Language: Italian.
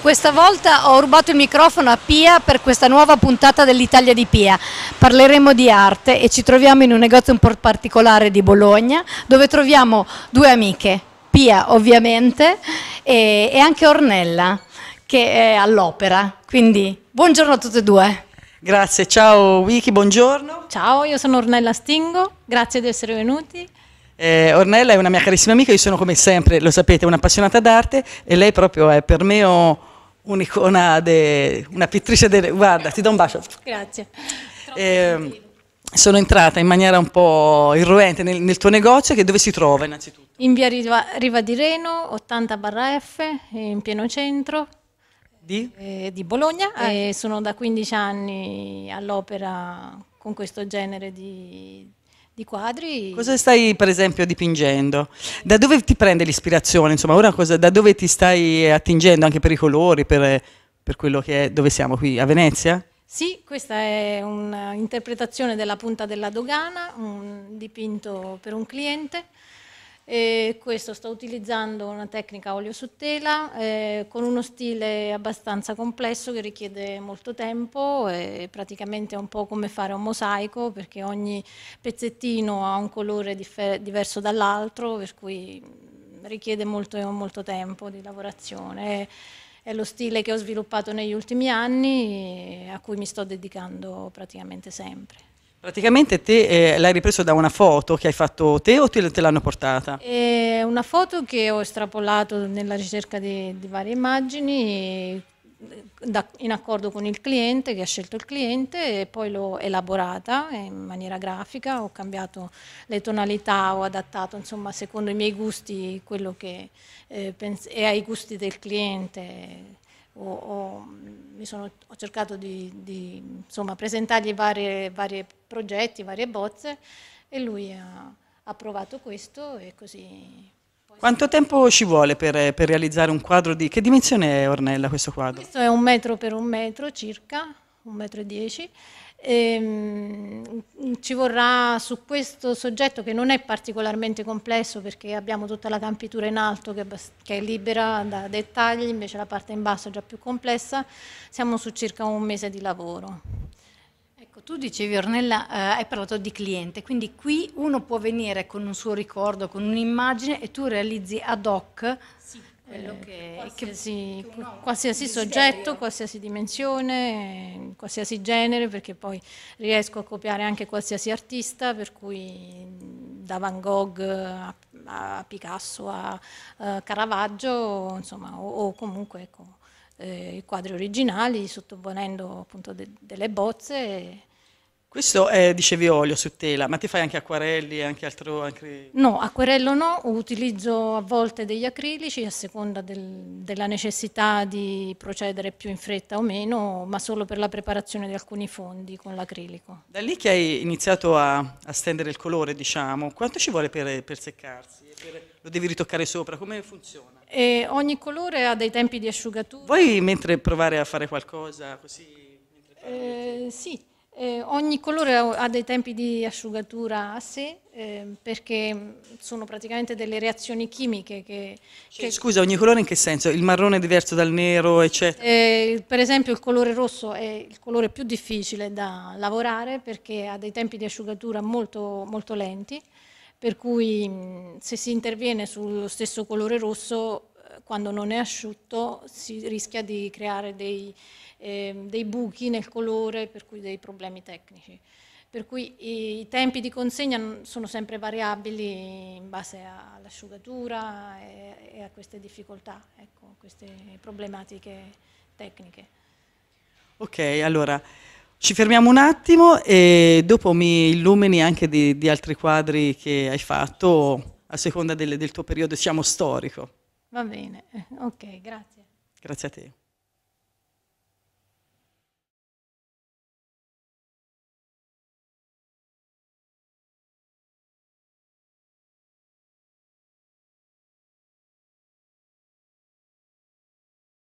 Questa volta ho rubato il microfono a Pia per questa nuova puntata dell'Italia di Pia. Parleremo di arte e ci troviamo in un negozio un po' particolare di Bologna dove troviamo due amiche, Pia ovviamente e, e anche Ornella che è all'opera. Quindi buongiorno a tutte e due. Grazie, ciao Wiki, buongiorno. Ciao, io sono Ornella Stingo, grazie di essere venuti. Eh, Ornella è una mia carissima amica, io sono come sempre, lo sapete, un'appassionata d'arte e lei proprio è per me... Oh, un'icona, una pittrice, de, guarda ti do un bacio. Grazie. Eh, sono entrata in maniera un po' irruente nel, nel, tuo negozio che dove si trova innanzitutto? In via Riva, Riva di Reno 80 barra F in pieno centro. Di? Eh, di Bologna. Ah. sono da 15 anni all'opera con questo genere di, di quadri. Cosa stai per esempio dipingendo? Da dove ti prende l'ispirazione? Insomma, ora cosa, da dove ti stai attingendo anche per i colori, per, per quello che è, dove siamo qui, a Venezia? Sì, questa è un'interpretazione della punta della dogana, un dipinto per un cliente. E questo sto utilizzando una tecnica olio su tela eh, con uno stile abbastanza complesso che richiede molto tempo e praticamente è un po' come fare un mosaico perché ogni pezzettino ha un colore diverso dall'altro per cui richiede molto, molto tempo di lavorazione. È lo stile che ho sviluppato negli ultimi anni a cui mi sto dedicando praticamente sempre. Praticamente te eh, l'hai ripreso da una foto che hai fatto te o te, te l'hanno portata? È una foto che ho estrapolato nella ricerca di, di varie immagini eh, da, in accordo con il cliente, che ha scelto il cliente e poi l'ho elaborata in maniera grafica, ho cambiato le tonalità, ho adattato insomma secondo i miei gusti quello che eh, e ai gusti del cliente ho, ho sono, ho cercato di, di insomma, presentargli vari progetti, varie bozze e lui ha approvato questo e così. Quanto tempo ci vuole per, per realizzare un quadro di... Che dimensione è Ornella questo quadro? Questo è un metro per un metro circa, 1,10 m. Ehm, ci vorrà su questo soggetto che non è particolarmente complesso perché abbiamo tutta la campitura in alto che, che è libera da dettagli, invece la parte in basso è già più complessa, siamo su circa un mese di lavoro. Ecco, tu dicevi, Ornella, eh, hai parlato di cliente, quindi qui uno può venire con un suo ricordo, con un'immagine e tu realizzi ad hoc sì quello eh, che, eh, qualsiasi, che uno, qualsiasi soggetto, qualsiasi dimensione, qualsiasi genere, perché poi riesco a copiare anche qualsiasi artista, per cui da Van Gogh a, a Picasso a, a, eh, Caravaggio, insomma, o, o comunque ecco, eh, i quadri originali, sottoponendo appunto de, delle bozze. E, questo è, dicevi, olio su tela, ma ti fai anche acquarelli, anche altro? Anche... No, acquarello no, utilizzo a volte degli acrilici a seconda del, della necessità di procedere più in fretta o meno, ma solo per la preparazione di alcuni fondi con l'acrilico. Da lì che hai iniziato a, a, stendere il colore, diciamo, quanto ci vuole per, per seccarsi? Per, lo devi ritoccare sopra, come funziona? E ogni colore ha dei tempi di asciugatura. Vuoi mentre provare a fare qualcosa così? Eh, sì. Eh, ogni colore ha dei tempi di asciugatura a sé eh, perché sono praticamente delle reazioni chimiche che, cioè, che, Scusa, ogni colore in che senso? Il marrone è diverso dal nero, eccetera? Eh, per esempio il colore rosso è il colore più difficile da lavorare perché ha dei tempi di asciugatura molto, molto lenti per cui mm, se si interviene sullo stesso colore rosso quando non è asciutto si rischia di creare dei, eh, dei buchi nel colore, per cui dei problemi tecnici. Per cui i tempi di consegna sono sempre variabili in base all'asciugatura e, e, a queste difficoltà, ecco, queste problematiche tecniche. Ok, allora ci fermiamo un attimo e dopo mi illumini anche di, di altri quadri che hai fatto a seconda del, del tuo periodo, diciamo, storico. Va bene, ok, grazie. Grazie a te.